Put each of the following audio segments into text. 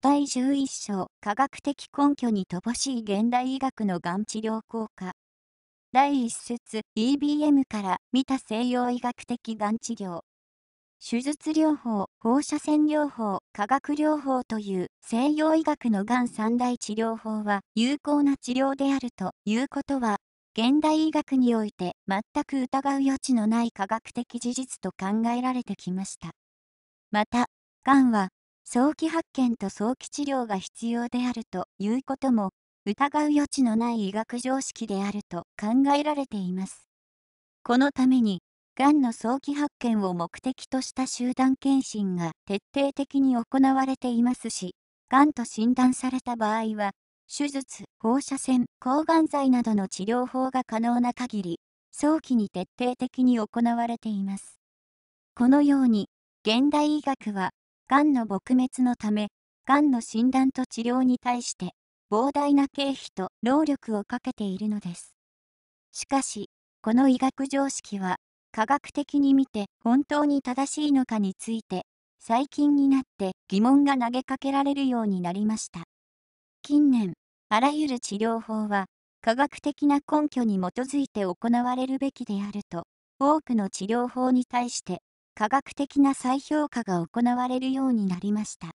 第11章科学的根拠に乏しい現代医学のがん治療効果第1節 EBM から見た西洋医学的がん治療手術療法放射線療法化学療法という西洋医学のがん三大治療法は有効な治療であるということは現代医学において全く疑う余地のない科学的事実と考えられてきましたまたがんは早期発見と早期治療が必要であるということも疑う余地のない医学常識であると考えられています。このために、がんの早期発見を目的とした集団検診が徹底的に行われていますし、がんと診断された場合は、手術、放射線、抗がん剤などの治療法が可能な限り、早期に徹底的に行われています。このように、現代医学はがんの撲滅のため、がんの診断と治療に対して、膨大な経費と労力をかけているのです。しかし、この医学常識は、科学的に見て本当に正しいのかについて、最近になって疑問が投げかけられるようになりました。近年、あらゆる治療法は、科学的な根拠に基づいて行われるべきであると、多くの治療法に対して科学的な再評価が行われるようになりました。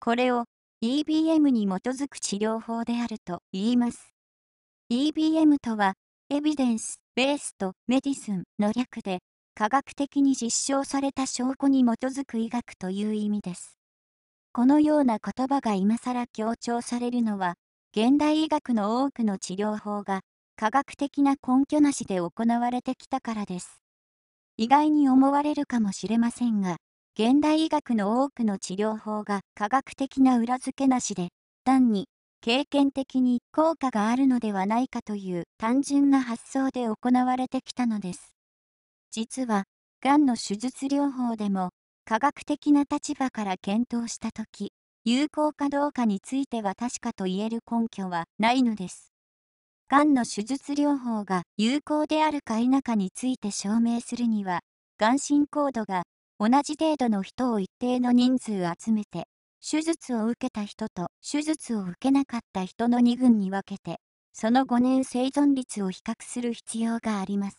これを EBM に基づく治療法であると言います。EBM とは、エビデンス・ベースとメディスンの略で、科学的に実証された証拠に基づく医学という意味です。このような言葉が今さら強調されるのは、現代医学の多くの治療法が科学的な根拠なしで行われてきたからです。意外に思われるかもしれませんが、現代医学の多くの治療法が科学的な裏付けなしで、単に経験的に効果があるのではないかという単純な発想で行われてきたのです。実は、がんの手術療法でも、科学的な立場から検討した時有効かどうかについては確かと言える根拠はないのです。がんの手術療法が有効であるか否かについて証明するには、がん進行度が同じ程度の人を一定の人数集めて、手術を受けた人と手術を受けなかった人の2群に分けて、その5年生存率を比較する必要があります。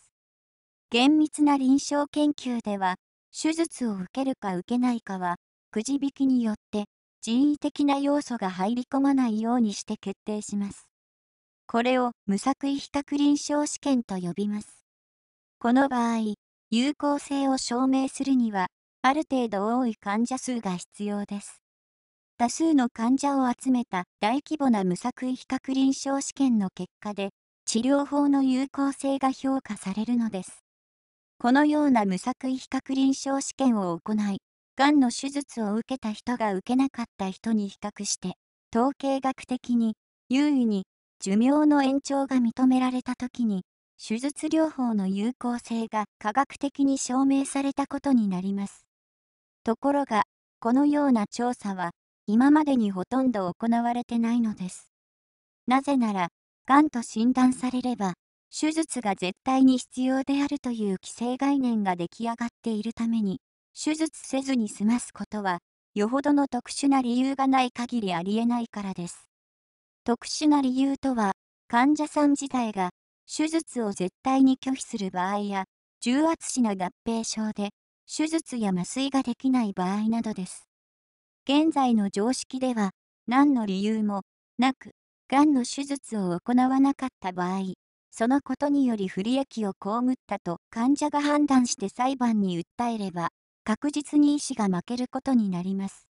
厳密な臨床研究では、手術を受けるか受けないかは、くじ引きによって人為的な要素が入り込まないようにして決定します。これを無作為比較臨床試験と呼びます。この場合、有効性を証明するには、ある程度多い患者数が必要です。多数の患者を集めた大規模な無作為比較臨床試験の結果で、治療法の有効性が評価されるのです。このような無作為比較臨床試験を行い、がんの手術を受けた人が受けなかった人に比較して、統計学的に優位に寿命の延長が認められた時に、手術療法の有効性が科学的に証明されたことになります。ところが、このような調査は、今までにほとんど行われてないのです。なぜなら、がんと診断されれば、手術が絶対に必要であるという既成概念が出来上がっているために、手術せずに済ますことは、よほどの特殊な理由がない限りありえないからです。特殊な理由とは、患者さん自体が手術を絶対に拒否する場合や、重圧死な合併症で、手術や麻酔ができない場合などです。現在の常識では、何の理由もなく、がんの手術を行わなかった場合、そのことにより不利益を被ったと患者が判断して裁判に訴えれば、確実に医師が負けることになります。